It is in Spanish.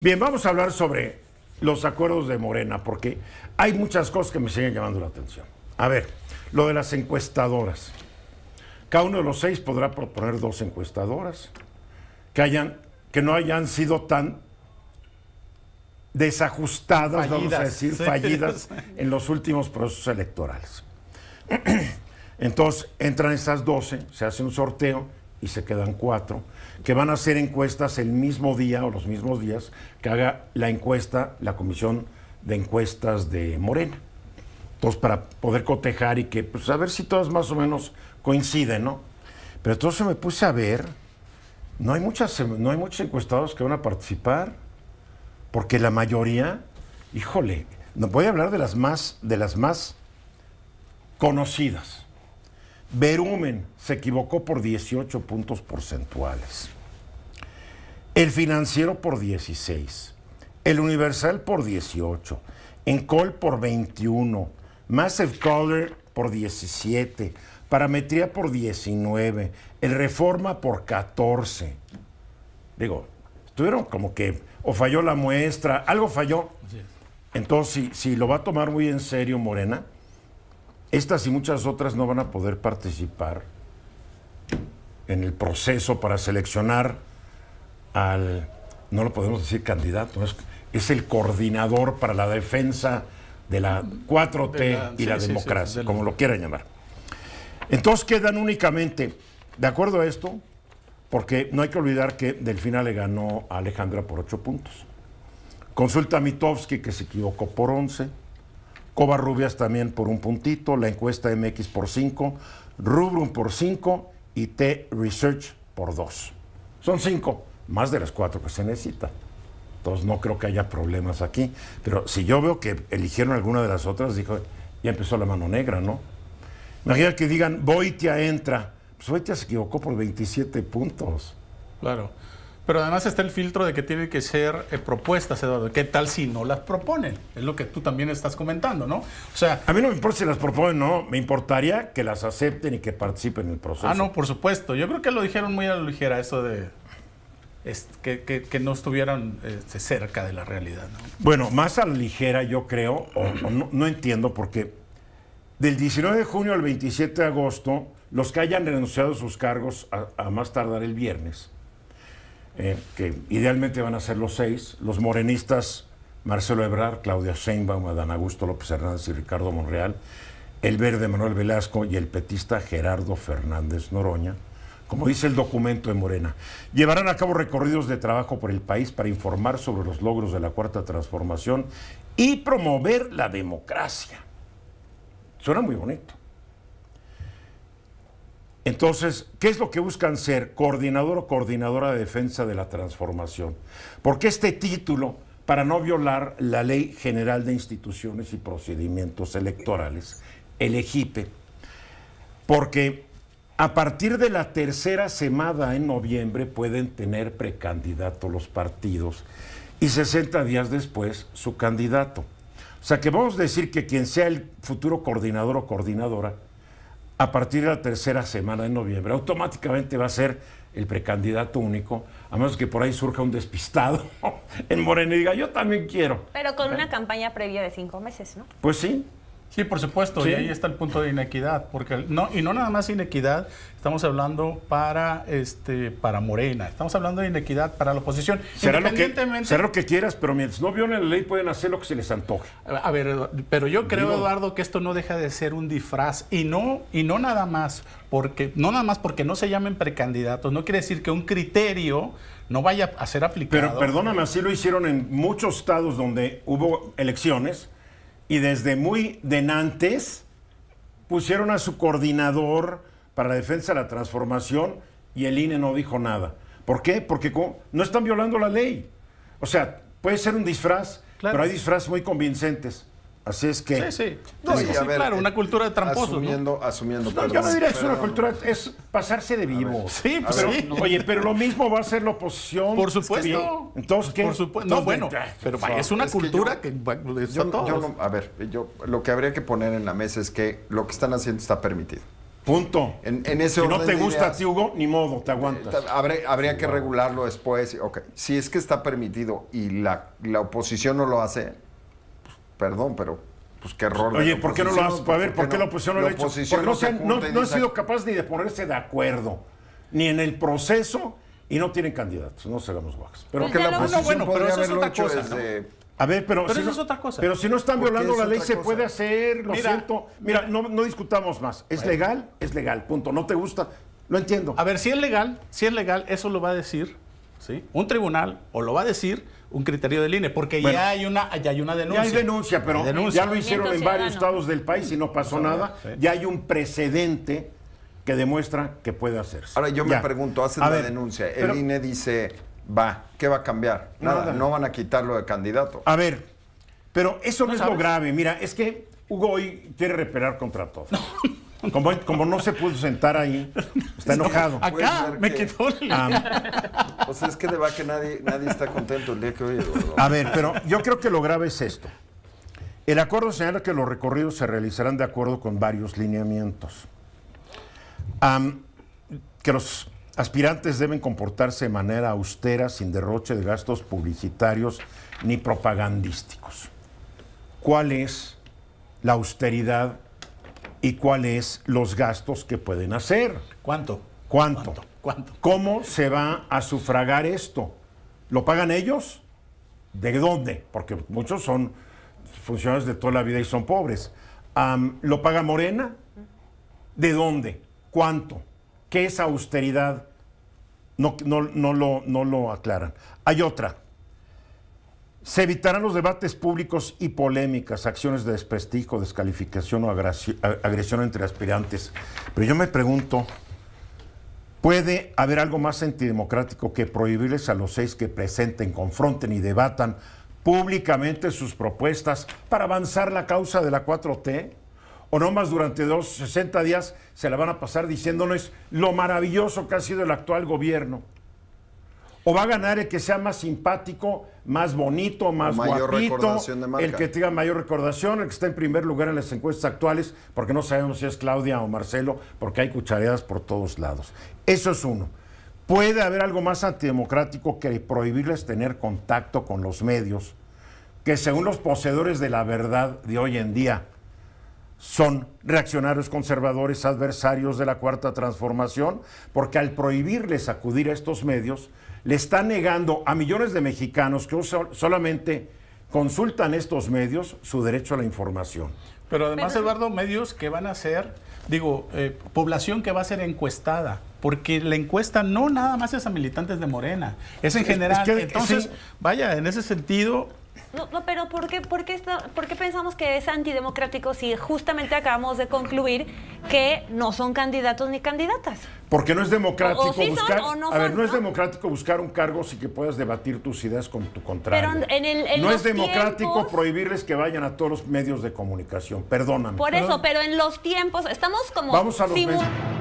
Bien, vamos a hablar sobre los acuerdos de Morena, porque hay muchas cosas que me siguen llamando la atención. A ver, lo de las encuestadoras. Cada uno de los seis podrá proponer dos encuestadoras que, hayan, que no hayan sido tan desajustadas, vamos a decir, fallidas en los últimos procesos electorales. Entonces, entran esas 12, se hace un sorteo y se quedan cuatro, que van a hacer encuestas el mismo día o los mismos días que haga la encuesta, la comisión de encuestas de Morena. Entonces, para poder cotejar y que, pues, a ver si todas más o menos coinciden, ¿no? Pero entonces me puse a ver, no hay, muchas, no hay muchos encuestados que van a participar, porque la mayoría, híjole, no voy a hablar de las más, de las más conocidas. Verumen se equivocó por 18 puntos porcentuales. El financiero por 16. El Universal por 18. Encol por 21. Massive Color por 17. Parametría por 19. El Reforma por 14. Digo, estuvieron como que o falló la muestra, algo falló. Entonces, si lo va a tomar muy en serio Morena, estas y muchas otras no van a poder participar en el proceso para seleccionar al, no lo podemos decir candidato, es, el coordinador para la defensa de la 4T y la democracia, como lo quieran llamar. Entonces quedan únicamente, de acuerdo a esto, porque no hay que olvidar que Delfina le ganó a Alejandra por 8 puntos. Consulta a Mitowski que se equivocó por 11. Cobarrubias también por un puntito, la encuesta MX por 5, Rubrum por 5 y T Research por dos. Son cinco, más de las cuatro que se necesita. Entonces no creo que haya problemas aquí. Pero si yo veo que eligieron alguna de las otras, dijo, ya empezó la mano negra, ¿no? Imagina que digan, Boitia entra. Pues Boitia se equivocó por 27 puntos. Claro. Pero además está el filtro de que tiene que ser eh, propuestas, Eduardo. ¿Qué tal si no las proponen? Es lo que tú también estás comentando, ¿no? O sea. A mí no me importa si las proponen o no. Me importaría que las acepten y que participen en el proceso. Ah, no, por supuesto. Yo creo que lo dijeron muy a la ligera, eso de. que, que, no estuvieran este, cerca de la realidad. ¿no? Bueno, más a la ligera, yo creo, o, no, entiendo, porque del 19 de junio al 27 de agosto, los que hayan renunciado a sus cargos a más tardar el viernes eh, que idealmente van a ser los seis, los morenistas Marcelo Ebrard, Claudia Sheinbaum, Adán Augusto López Hernández y Ricardo Monreal, el verde Manuel Velasco y el petista Gerardo Fernández Noroña, como dice el documento de Morena. Llevarán a cabo recorridos de trabajo por el país para informar sobre los logros de la Cuarta Transformación y promover la democracia. Suena muy bonito. Entonces, ¿qué es lo que buscan ser? Coordinador o coordinadora de defensa de la transformación. Porque este título, para no violar la Ley General de Instituciones y Procedimientos Electorales, el e e. porque a partir de la tercera semana en noviembre pueden tener precandidato los partidos y 60 días después su candidato. O sea que vamos a decir que quien sea el futuro coordinador o coordinadora a partir de la tercera semana de noviembre. Automáticamente va a ser el precandidato único, a menos que por ahí surja un despistado en Morena y diga, yo también quiero. Pero con una campaña previa de cinco meses, ¿no? Pues sí, Sí, por supuesto, y ahí está el punto de inequidad, porque no y no nada más inequidad, estamos hablando para este para Morena, estamos hablando de inequidad para la oposición. Será lo que lo que quieras, pero mientras no violen la ley pueden hacer lo que se les antoje. A ver, pero yo creo Eduardo que esto no deja de ser un disfraz y no y no nada más porque no nada más porque no se llamen precandidatos, no quiere decir que un criterio no vaya a ser aplicado. Pero perdóname, así lo hicieron en muchos estados donde hubo elecciones y desde muy denantes pusieron a su coordinador para la defensa de la transformación y el INE no dijo nada. ¿Por qué? Porque no están violando la ley. O sea, puede ser un disfraz, pero hay disfraz muy convincentes. Así es que. Sí, sí. sí, claro, una eh, cultura de tramposos. Asumiendo, asumiendo. yo no diría que es una cultura, es pasarse de vivo. sí, pero, pues oye, pero lo mismo va a hacer la oposición. Por supuesto. entonces, Por supuesto. No, bueno, pero es una cultura que, a ver, yo lo que habría que poner en la mesa es que lo que están haciendo está permitido. Punto. En, si no te gusta Hugo, ni modo, te aguantas. Eh, habría, que regularlo después. Ok, si es que está permitido y la, la oposición no lo hace, perdón, pero pues qué error. Oye, ¿por qué no lo hace? a ver, ¿por, qué la oposición no lo ha hecho? Porque no, han, no, no sido capaces ni de ponerse de acuerdo, ni en el proceso, y no tienen candidatos, no seamos guajes. Pero pues que la oposición no, bueno, podría pero eso otra cosa, A ver, pero, pero si no, Pero si no están violando la ley, se puede hacer, lo siento. Mira, No, discutamos más. Es legal, es legal, punto. No te gusta, lo entiendo. A ver, si es legal, si es legal, eso lo va a decir un tribunal o lo va a decir un criterio del INE, porque ya, hay una, hay una denuncia. Ya hay denuncia, pero ya lo hicieron en varios estados del país y no pasó nada. Ya hay un precedente que demuestra que puede hacerse. Ahora yo me pregunto, hacen la denuncia, el INE dice, va, ¿qué va a cambiar? Nada, no van a quitarlo de candidato. A ver, pero eso no, es lo grave, mira, es que Hugo hoy quiere reparar contra todo. Como, no se pudo sentar ahí, está enojado. Acá me quitó ah. O sea, es que de va que nadie, nadie está contento el día que hoy. A ver, pero yo creo que lo grave es esto. El acuerdo señala que los recorridos se realizarán de acuerdo con varios lineamientos. que los aspirantes deben comportarse de manera austera, sin derroche de gastos publicitarios ni propagandísticos. ¿Cuál es la austeridad y cuáles los gastos que pueden hacer. ¿Cuánto? ¿Cuánto? ¿Cómo se va a sufragar esto? ¿Lo pagan ellos? ¿De dónde? Porque muchos son funcionarios de toda la vida y son pobres. ¿Lo paga Morena? ¿De dónde? ¿Cuánto? ¿Qué es austeridad? No, no, no, lo, no lo aclaran. Hay otra. Se evitarán los debates públicos y polémicas, acciones de desprestigio, descalificación o agresión entre aspirantes. Pero yo me pregunto, ¿puede haber algo más antidemocrático que prohibirles a los seis que presenten, confronten y debatan públicamente sus propuestas para avanzar la causa de la 4T? ¿O no más durante dos, 60 días se la van a pasar diciéndonos lo maravilloso que ha sido el actual gobierno? ¿O va a ganar el que sea más simpático? más bonito, más mayor el que tenga mayor recordación, el que está en primer lugar en las encuestas actuales, porque no sabemos si es Claudia o Marcelo, porque hay cucharadas por todos lados. Eso es uno. Puede haber algo más antidemocrático que prohibirles tener contacto con los medios, que según los poseedores de la verdad de hoy en día, son reaccionarios conservadores adversarios de la cuarta transformación, porque al prohibirles acudir a estos medios, le están negando a millones de mexicanos que solamente consultan estos medios su derecho a la información. Pero además, Eduardo, medios que van a ser, digo, eh, población que va a ser encuestada, porque la encuesta no nada más es a militantes de Morena, es en general. Entonces, vaya, en ese sentido, no, no, pero ¿por qué, por, está, pensamos que es antidemocrático si justamente acabamos de concluir que no son candidatos ni candidatas? Porque no es democrático buscar. a ver, no, es democrático buscar un cargo si que puedas debatir tus ideas con tu contrario. no es democrático prohibirles que vayan a todos los medios de comunicación. Perdóname. Por eso, pero en los tiempos estamos como. Vamos a los